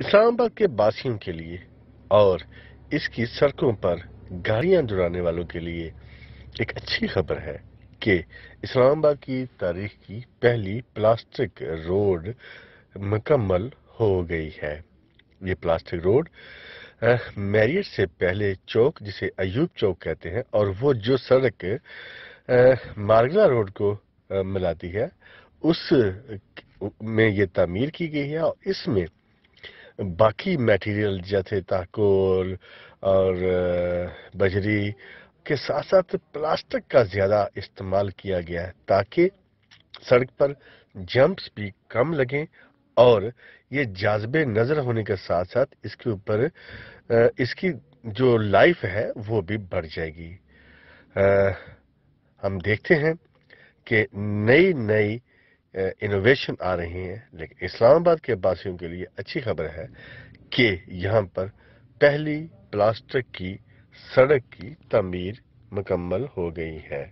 इस्लामाबाद के बासियों के लिए और इसकी सड़कों पर गाड़ियां दौड़ाने वालों के लिए एक अच्छी खबर है कि इस्लामाबाद की तारीख की पहली प्लास्टिक रोड मुकम्मल हो गई है ये प्लास्टिक रोड मैरियट से पहले चौक जिसे अयूब चौक कहते हैं और वो जो सड़क मार्गला रोड को मिलाती है उस में ये तमीर की गई है और इसमें बाकी मटेरियल जैसे ताकोल और बजरी के साथ साथ प्लास्टिक का ज़्यादा इस्तेमाल किया गया है ताकि सड़क पर जंप्स भी कम लगें और ये जाजबे नज़र होने के साथ साथ इसके ऊपर इसकी जो लाइफ है वो भी बढ़ जाएगी आ, हम देखते हैं कि नई नई इनोवेशन आ रही हैं लेकिन इस्लामाबाद के वासियों के लिए अच्छी खबर है कि यहाँ पर पहली प्लास्टिक की सड़क की तमीर मुकम्मल हो गई है